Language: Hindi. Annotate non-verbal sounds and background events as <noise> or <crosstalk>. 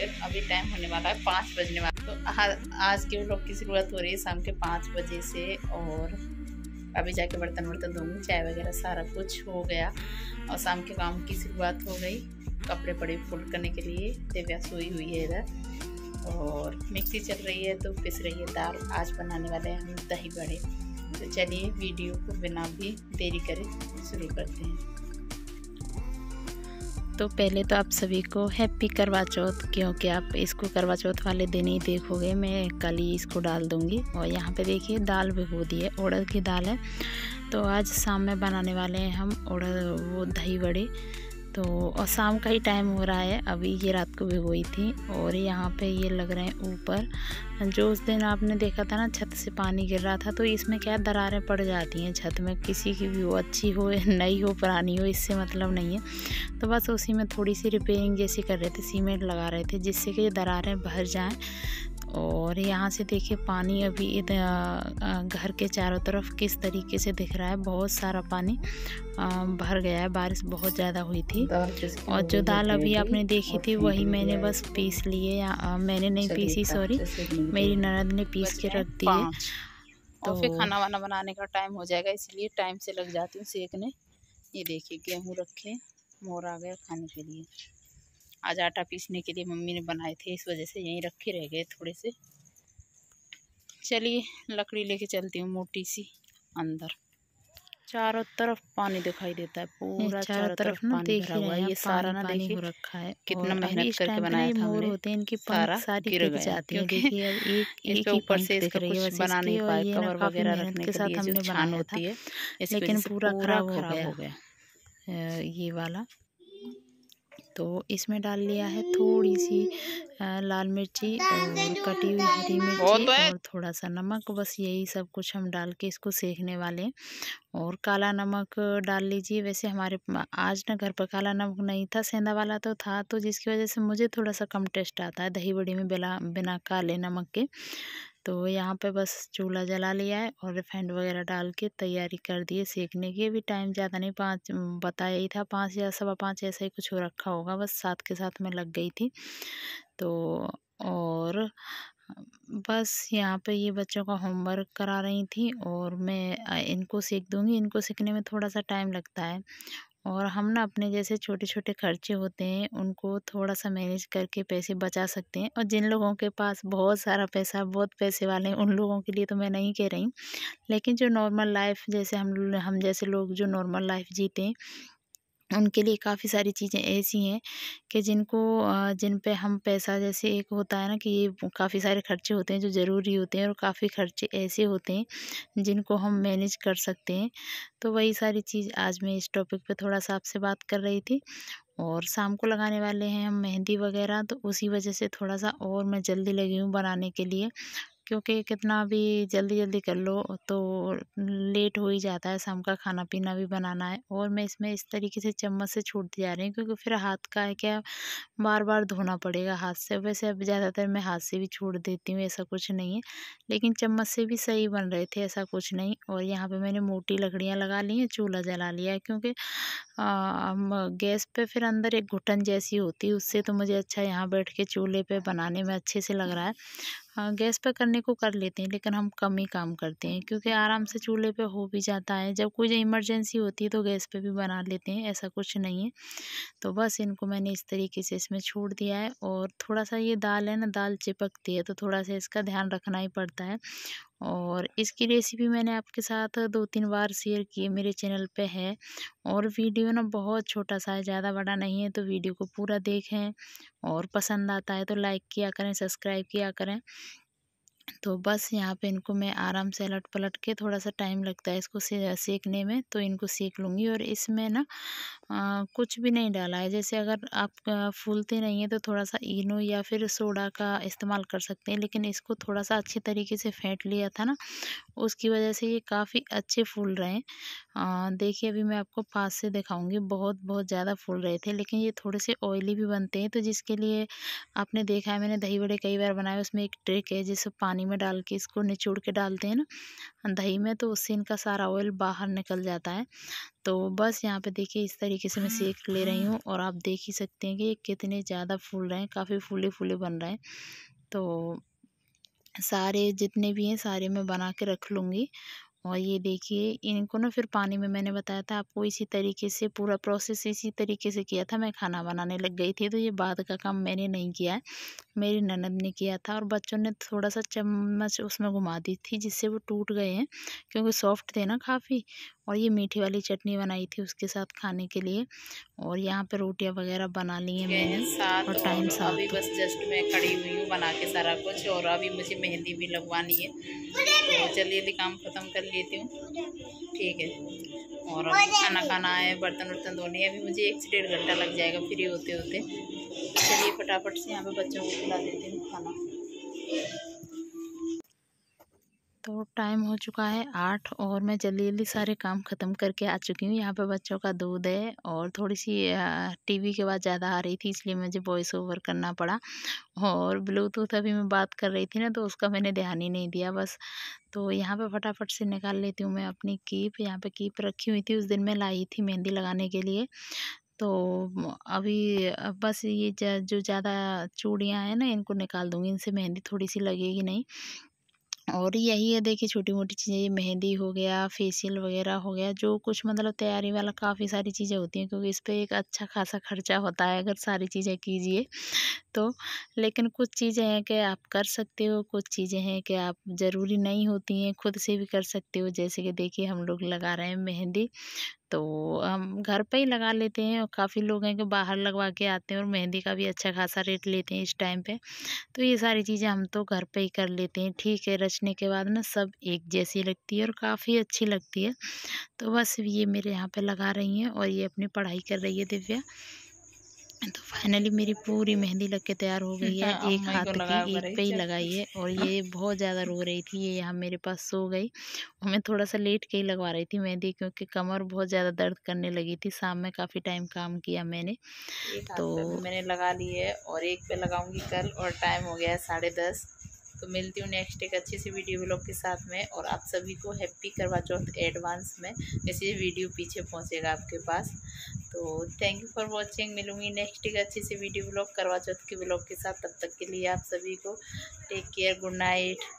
शेयर अभी टाइम होने वाला है पाँच बजने वाला तो आज के लोग की शुरुआत हो रही है शाम के पाँच बजे से और अभी जाके बर्तन वर्तन धोंगी चाय वगैरह सारा कुछ हो गया और शाम के काम की शुरुआत हो गई कपड़े पड़े फोल्ड करने के लिए दिव्या सोई हुई है इधर और मिक्सी चल रही है तो पिस रही है दाल आज बनाने वाले हैं हम दही बड़े तो चलिए वीडियो को बिना भी देरी करें शुरू करते हैं तो पहले तो आप सभी को हैप्पी करवा चौथ क्योंकि आप इसको करवा चौथ वाले दिन ही देखोगे मैं कल ही इसको डाल दूँगी और यहाँ पे देखिए दाल भिगो दी है उड़द की दाल है तो आज शाम में बनाने वाले हैं हम उड़द वो दही बड़े तो और शाम का ही टाइम हो रहा है अभी ये रात को भिगोई थी और यहाँ पे ये लग रहे हैं ऊपर जो उस दिन आपने देखा था ना छत से पानी गिर रहा था तो इसमें क्या दरारें पड़ जाती हैं छत में किसी की भी हो अच्छी हो नई हो पुरानी हो इससे मतलब नहीं है तो बस उसी में थोड़ी सी रिपेयरिंग जैसे कर रहे थे सीमेंट लगा रहे थे जिससे कि ये दरारें भर जाएँ और यहाँ से देखिए पानी अभी घर के चारों तरफ किस तरीके से दिख रहा है बहुत सारा पानी भर गया है बारिश बहुत ज़्यादा हुई थी और जो दाल अभी आपने देखी थी वही मैंने बस पीस लिए मैंने नहीं पीसी सॉरी मेरी ननद ने पीस के रख दी है तो फिर खाना वाना बनाने का टाइम हो जाएगा इसलिए टाइम से लग जाती हूँ सेकने ये देखिए गेहूँ रखे मोर आ गया खाने के लिए आज आटा पीसने के लिए मम्मी ने बनाए थे इस वजह से यहीं रखे रह गए थोड़े से चलिए लकड़ी लेके चलती हूँ मोटी सी अंदर चारों तरफ पानी दिखाई देता है पूरा चारों तरफ, तरफ पानी भरा हुआ है ये सारा ना देखिए रखा है कितना मेहनत करके बनाया था मोर होते हैं इनकी सारा सारी गिर जाती है देखिए अब एक <laughs> एक ऊपर से इसका कुछ बना नहीं पाए कवर वगैरह रखने के साथ हमने बनाया होती है लेकिन पूरा खराब हो गया ये वाला तो इसमें डाल लिया है थोड़ी सी लाल मिर्ची और कटी हुई हरी तो मिर्ची और थोड़ा सा नमक बस यही सब कुछ हम डाल के इसको सेकने वाले और काला नमक डाल लीजिए वैसे हमारे आज ना घर पर काला नमक नहीं था सेंधा वाला तो था तो जिसकी वजह से मुझे थोड़ा सा कम टेस्ट आता है दही बड़ी में बिना बिना काले नमक के तो यहाँ पे बस चूल्हा जला लिया है और रिफाइंड वगैरह डाल के तैयारी कर दिए सेकने की अभी टाइम ज़्यादा नहीं पाँच बताया ही था पाँच या सवा पाँच ऐसा ही कुछ हो रखा होगा बस साथ के साथ में लग गई थी तो और बस यहाँ पे ये बच्चों का होमवर्क करा रही थी और मैं इनको सीख दूँगी इनको सीखने में थोड़ा सा टाइम लगता है और हम ना अपने जैसे छोटे छोटे खर्चे होते हैं उनको थोड़ा सा मैनेज करके पैसे बचा सकते हैं और जिन लोगों के पास बहुत सारा पैसा बहुत पैसे वाले हैं उन लोगों के लिए तो मैं नहीं कह रही लेकिन जो नॉर्मल लाइफ जैसे हम हम जैसे लोग जो नॉर्मल लाइफ जीते हैं उनके लिए काफ़ी सारी चीज़ें ऐसी हैं कि जिनको जिन पे हम पैसा जैसे एक होता है ना कि ये काफ़ी सारे खर्चे होते हैं जो ज़रूरी होते हैं और काफ़ी खर्चे ऐसे होते हैं जिनको हम मैनेज कर सकते हैं तो वही सारी चीज़ आज मैं इस टॉपिक पे थोड़ा सा आपसे बात कर रही थी और शाम को लगाने वाले हैं हम मेहंदी वगैरह तो उसी वजह से थोड़ा सा और मैं जल्दी लगी हूँ बनाने के लिए क्योंकि कितना भी जल्दी जल्दी कर लो तो लेट हो ही जाता है शाम का खाना पीना भी बनाना है और मैं इसमें इस तरीके से चम्मच से छूटती जा रही हूँ क्योंकि फिर हाथ का है क्या बार बार धोना पड़ेगा हाथ से वैसे अब ज़्यादातर मैं हाथ से भी छूट देती हूँ ऐसा कुछ नहीं है लेकिन चम्मच से भी सही बन रहे थे ऐसा कुछ नहीं और यहाँ पर मैंने मोटी लकड़ियाँ लगा ली हैं चूल्हा जला लिया है क्योंकि गैस पर फिर अंदर एक घुटन जैसी होती है उससे तो मुझे अच्छा यहाँ बैठ के चूल्हे पर बनाने में अच्छे से लग रहा है गैस पर करने को कर लेते हैं लेकिन हम कम ही काम करते हैं क्योंकि आराम से चूल्हे पे हो भी जाता है जब कोई इमरजेंसी होती है तो गैस पे भी बना लेते हैं ऐसा कुछ नहीं है तो बस इनको मैंने इस तरीके से इसमें छोड़ दिया है और थोड़ा सा ये दाल है ना दाल चिपकती है तो थोड़ा सा इसका ध्यान रखना ही पड़ता है और इसकी रेसिपी मैंने आपके साथ दो तीन बार शेयर की मेरे चैनल पे है और वीडियो ना बहुत छोटा सा है ज़्यादा बड़ा नहीं है तो वीडियो को पूरा देखें और पसंद आता है तो लाइक किया करें सब्सक्राइब किया करें तो बस यहाँ पे इनको मैं आराम से अलट पलट के थोड़ा सा टाइम लगता है इसको सेकने में तो इनको सेक लूँगी और इसमें ना कुछ भी नहीं डाला है जैसे अगर आप फूलते नहीं हैं तो थोड़ा सा इनो या फिर सोडा का इस्तेमाल कर सकते हैं लेकिन इसको थोड़ा सा अच्छे तरीके से फेंट लिया था ना उसकी वजह से ये काफ़ी अच्छे फूल रहे हैं देखिए अभी मैं आपको पास से दिखाऊंगी बहुत बहुत ज़्यादा फूल रहे थे लेकिन ये थोड़े से ऑयली भी बनते हैं तो जिसके लिए आपने देखा है मैंने दही बड़े कई बार बनाए उसमें एक ट्रिक है जिसे पानी में डाल के इसको निचोड़ के डालते हैं ना दही में तो उससे इनका सारा ऑयल बाहर निकल जाता है तो बस यहाँ पे देखिए इस तरीके से मैं हाँ, सेक ले रही हाँ। हूँ और आप देख ही सकते हैं कि ये कितने ज़्यादा फूल रहे हैं काफ़ी फूले फूले बन रहे हैं तो सारे जितने भी हैं सारे मैं बना के रख लूँगी और ये देखिए इनको ना फिर पानी में मैंने बताया था आपको इसी तरीके से पूरा प्रोसेस इसी तरीके से किया था मैं खाना बनाने लग गई थी तो ये बाद का काम मैंने नहीं किया है मेरी ननद ने किया था और बच्चों ने थोड़ा सा चम्मच उसमें घुमा दी थी जिससे वो टूट गए हैं क्योंकि सॉफ्ट थे ना काफ़ी और ये मीठी वाली चटनी बनाई थी उसके साथ खाने के लिए और यहाँ पर रोटियाँ वगैरह बना ली हैं मैंने और टाइम तो साथ अभी तो बस जस्ट मैं खड़ी हुई हूँ बना के सारा कुछ और अभी मुझे मेहंदी भी लगवानी है तो चलिए भी काम ख़त्म कर लेती हूँ ठीक है और खाना खाना है बर्तन वर्तन धोने अभी मुझे एक से डेढ़ घंटा लग जाएगा फ्री होते होते चलिए फटाफट से यहाँ पे बच्चों को खिला देती हूँ खाना तो टाइम हो चुका है आठ और मैं जल्दी जल्दी सारे काम ख़त्म करके आ चुकी हूँ यहाँ पे बच्चों का दूध है और थोड़ी सी टीवी के बाद ज़्यादा आ रही थी इसलिए मुझे वॉइस ओवर करना पड़ा और ब्लूटूथ अभी मैं बात कर रही थी ना तो उसका मैंने ध्यान ही नहीं दिया बस तो यहाँ पे फटाफट से निकाल लेती हूँ मैं अपनी कीप यहाँ पर कीप रखी हुई थी उस दिन मैं लाई थी मेहंदी लगाने के लिए तो अभी बस ये जो ज़्यादा चूड़ियाँ हैं ना इनको निकाल दूँगी इनसे मेहंदी थोड़ी सी लगेगी नहीं और यही है देखिए छोटी मोटी चीज़ें मेहंदी हो गया फेशियल वगैरह हो गया जो कुछ मतलब तैयारी वाला काफ़ी सारी चीज़ें होती हैं क्योंकि इस पर एक अच्छा खासा खर्चा होता है अगर सारी चीज़ें कीजिए तो लेकिन कुछ चीज़ें हैं कि आप कर सकते हो कुछ चीज़ें हैं कि आप ज़रूरी नहीं होती हैं खुद से भी कर सकते हो जैसे कि देखिए हम लोग लगा रहे हैं मेहंदी तो हम घर पे ही लगा लेते हैं और काफ़ी लोग हैं कि बाहर लगवा के आते हैं और मेहंदी का भी अच्छा खासा रेट लेते हैं इस टाइम पे तो ये सारी चीज़ें हम तो घर पे ही कर लेते हैं ठीक है रचने के बाद ना सब एक जैसी लगती है और काफ़ी अच्छी लगती है तो बस ये मेरे यहाँ पे लगा रही हैं और ये अपनी पढ़ाई कर रही है दिव्या तो फाइनली मेरी पूरी मेहंदी लग के तैयार हो गई है <laughs> एक हाथ की एक पे ही लगाई है और <laughs> ये बहुत ज़्यादा रो रही थी ये यहाँ मेरे पास सो गई और मैं थोड़ा सा लेट के ही लगवा रही थी मेहंदी क्योंकि कमर बहुत ज़्यादा दर्द करने लगी थी शाम में काफ़ी टाइम काम किया मैंने तो, तो मैंने लगा ली है और एक पे लगाऊंगी कल और टाइम हो गया है साढ़े दस तो मिलती हूँ नेक्स्ट एक अच्छी सी वीडियो ब्लॉग के साथ में और आप सभी को हैप्पी करवा चौथ एडवांस में ऐसे वीडियो पीछे पहुँचेगा आपके पास तो थैंक यू फॉर वॉचिंग मिलूंगी नेक्स्ट एक अच्छी सी वीडियो ब्लॉग करवा चौथ के ब्लॉग के साथ तब तक के लिए आप सभी को टेक केयर गुड नाइट